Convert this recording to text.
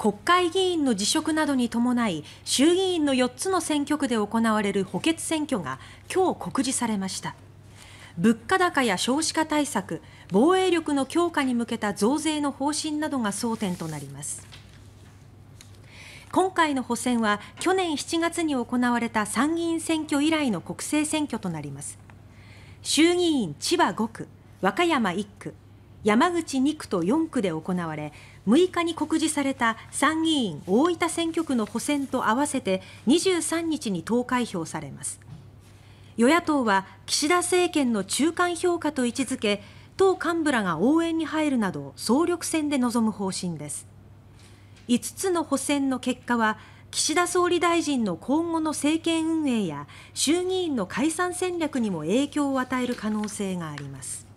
国会議員の辞職などに伴い衆議院の4つの選挙区で行われる補欠選挙が今日告示されました物価高や少子化対策防衛力の強化に向けた増税の方針などが争点となります今回の補選は去年7月に行われた参議院選挙以来の国政選挙となります衆議院千葉5区和歌山1区山口2区と4区で行われ6日に告示された参議院大分選挙区の補選と合わせて23日に投開票されます与野党は岸田政権の中間評価と位置づけ党幹部らが応援に入るなど総力戦で臨む方針です5つの補選の結果は岸田総理大臣の今後の政権運営や衆議院の解散戦略にも影響を与える可能性があります